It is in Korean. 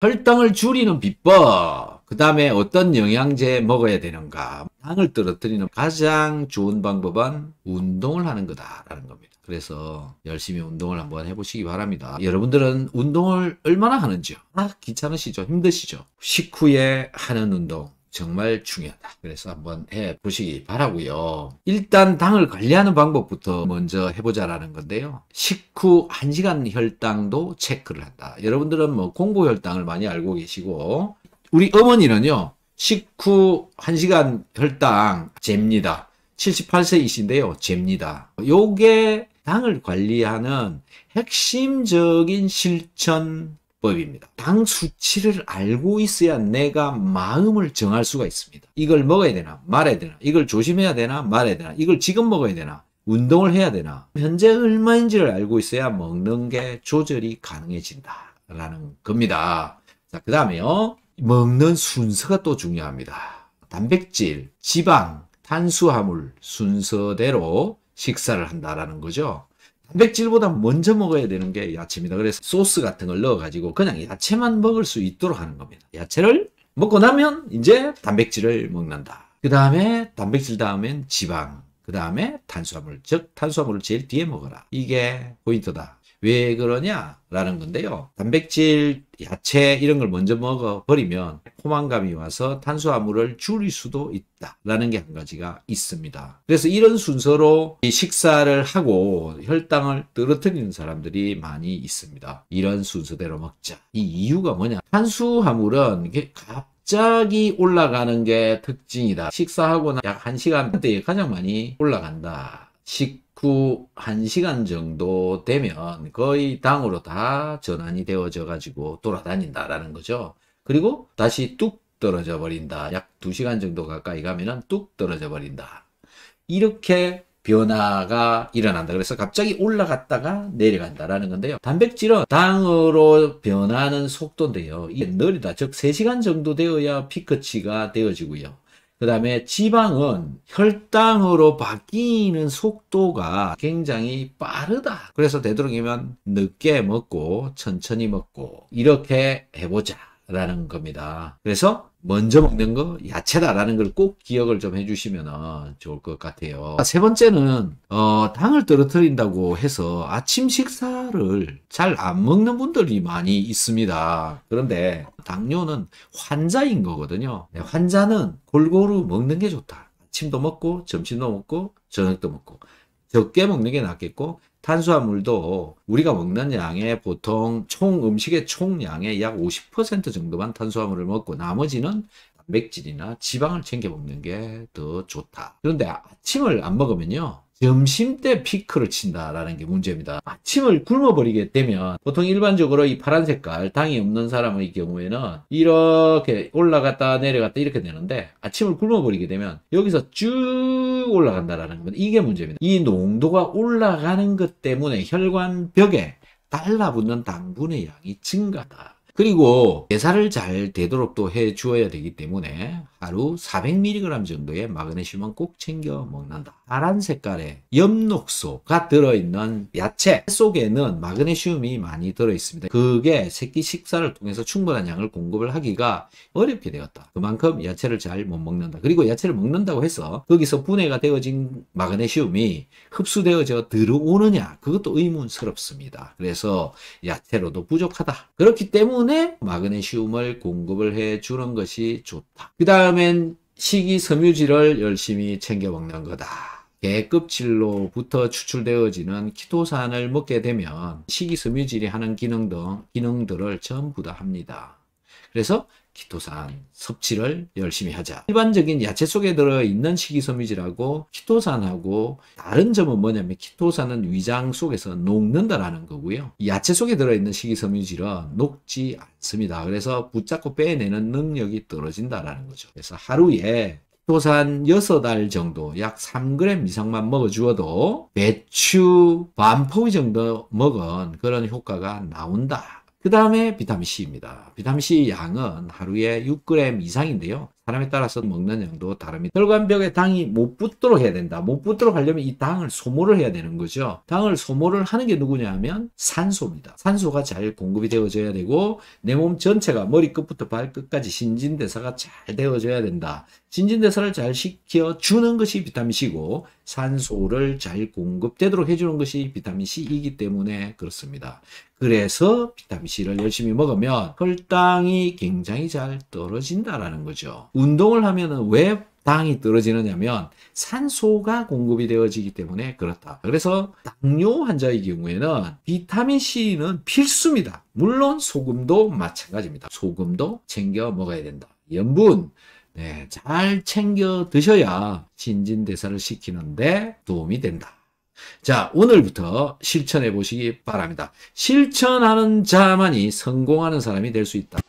혈당을 줄이는 비법 그 다음에 어떤 영양제 먹어야 되는가 당을 떨어뜨리는 가장 좋은 방법은 운동을 하는 거다 라는 겁니다 그래서 열심히 운동을 한번 해보시기 바랍니다 여러분들은 운동을 얼마나 하는지요 아 귀찮으시죠 힘드시죠 식후에 하는 운동 정말 중요하다. 그래서 한번 해 보시기 바라고요. 일단 당을 관리하는 방법부터 먼저 해보자라는 건데요. 식후 1시간 혈당도 체크를 한다. 여러분들은 뭐 공복 혈당을 많이 알고 계시고 우리 어머니는요. 식후 1시간 혈당 잽니다. 78세이신데요. 잽니다. 요게 당을 관리하는 핵심적인 실천 법입니다. 당 수치를 알고 있어야 내가 마음을 정할 수가 있습니다. 이걸 먹어야 되나 말아야 되나 이걸 조심해야 되나 말아야 되나 이걸 지금 먹어야 되나 운동을 해야 되나 현재 얼마인지를 알고 있어야 먹는 게 조절이 가능해진다 라는 겁니다. 자그 다음에요. 먹는 순서가 또 중요합니다. 단백질, 지방, 탄수화물 순서대로 식사를 한다라는 거죠. 단백질보다 먼저 먹어야 되는 게 야채입니다. 그래서 소스 같은 걸 넣어가지고 그냥 야채만 먹을 수 있도록 하는 겁니다. 야채를 먹고 나면 이제 단백질을 먹는다. 그 다음에 단백질 다음엔 지방. 그 다음에 탄수화물. 즉, 탄수화물을 제일 뒤에 먹어라. 이게 포인트다. 왜 그러냐라는 음. 건데요. 단백질, 야채 이런 걸 먼저 먹어버리면 포만감이 와서 탄수화물을 줄일 수도 있다라는 게 한 가지가 있습니다. 그래서 이런 순서로 식사를 하고 혈당을 떨어뜨리는 사람들이 많이 있습니다. 이런 순서대로 먹자. 이 이유가 뭐냐? 탄수화물은 이게 갑자기 올라가는 게 특징이다. 식사하고 약 1시간 대에 가장 많이 올라간다. 식후 1시간 정도 되면 거의 당으로 다 전환이 되어져 가지고 돌아다닌다라는 거죠. 그리고 다시 뚝 떨어져 버린다. 약 2시간 정도 가까이 가면은 뚝 떨어져 버린다. 이렇게 변화가 일어난다. 그래서 갑자기 올라갔다가 내려간다라는 건데요. 단백질은 당으로 변하는 속도인데요. 이게 느리다. 즉 3시간 정도 되어야 피크치가 되어지고요. 그 다음에 지방은 혈당으로 바뀌는 속도가 굉장히 빠르다. 그래서 되도록이면 늦게 먹고 천천히 먹고 이렇게 해보자. 라는 겁니다. 그래서 먼저 먹는 거 야채다라는 걸 꼭 기억을 좀 해주시면 좋을 것 같아요. 세 번째는 어, 당을 떨어뜨린다고 해서 아침 식사를 잘 안 먹는 분들이 많이 있습니다. 그런데 당뇨는 환자인 거거든요. 네, 환자는 골고루 먹는 게 좋다. 아침도 먹고 점심도 먹고 저녁도 먹고 적게 먹는 게 낫겠고 탄수화물도 우리가 먹는 양에 보통 총 음식의 총량의 약 50% 정도만 탄수화물을 먹고 나머지는 단백질이나 지방을 챙겨 먹는 게 더 좋다. 그런데 아침을 안 먹으면요. 점심때 피크를 친다라는 게 문제입니다. 아침을 굶어버리게 되면 보통 일반적으로 이 파란 색깔 당이 없는 사람의 경우에는 이렇게 올라갔다 내려갔다 이렇게 되는데 아침을 굶어버리게 되면 여기서 쭉 올라간다라는 건 이게 문제입니다. 이 농도가 올라가는 것 때문에 혈관벽에 달라붙는 당분의 양이 증가다. 그리고 대사를 잘 되도록 또해 주어야 되기 때문에 하루 400mg 정도의 마그네슘은 꼭 챙겨 먹는다. 파란 색깔의 엽록소가 들어있는 야채 속에는 마그네슘이 많이 들어있습니다. 그게 새끼 식사를 통해서 충분한 양을 공급을 하기가 어렵게 되었다. 그만큼 야채를 잘 못 먹는다. 그리고 야채를 먹는다고 해서 거기서 분해가 되어진 마그네슘이 흡수되어져 들어오느냐 그것도 의문스럽습니다. 그래서 야채로도 부족하다. 그렇기 때문에 때문에 마그네슘을 공급을 해 주는 것이 좋다. 그 다음엔 식이섬유질을 열심히 챙겨 먹는 거다. 개껍질로부터 추출되어지는 키토산을 먹게 되면 식이섬유질이 하는 기능 등 기능들을 전부 다 합니다. 그래서 키토산 섭취를 열심히 하자. 일반적인 야채 속에 들어있는 식이섬유질하고 키토산하고 다른 점은 뭐냐면 키토산은 위장 속에서 녹는다라는 거고요. 야채 속에 들어있는 식이섬유질은 녹지 않습니다. 그래서 붙잡고 빼내는 능력이 떨어진다라는 거죠. 그래서 하루에 키토산 6달 정도 약 3g 이상만 먹어주어도 배추 반포기 정도 먹은 그런 효과가 나온다. 그 다음에 비타민C입니다. 비타민C 양은 하루에 6g 이상인데요. 사람에 따라서 먹는 양도 다릅니다. 혈관벽에 당이 못 붙도록 해야 된다. 못 붙도록 하려면 이 당을 소모를 해야 되는 거죠. 당을 소모를 하는 게 누구냐 하면 산소입니다. 산소가 잘 공급이 되어져야 되고 내 몸 전체가 머리끝부터 발끝까지 신진대사가 잘 되어져야 된다. 신진대사를 잘 시켜주는 것이 비타민C고 산소를 잘 공급되도록 해주는 것이 비타민C이기 때문에 그렇습니다. 그래서 비타민C를 열심히 먹으면 혈당이 굉장히 잘 떨어진다라는 거죠. 운동을 하면은 왜 당이 떨어지느냐면 산소가 공급이 되어지기 때문에 그렇다. 그래서 당뇨 환자의 경우에는 비타민 C는 필수입니다. 물론 소금도 마찬가지입니다. 소금도 챙겨 먹어야 된다. 염분, 네, 잘 챙겨 드셔야 신진대사를 시키는데 도움이 된다. 자, 오늘부터 실천해 보시기 바랍니다. 실천하는 자만이 성공하는 사람이 될 수 있다.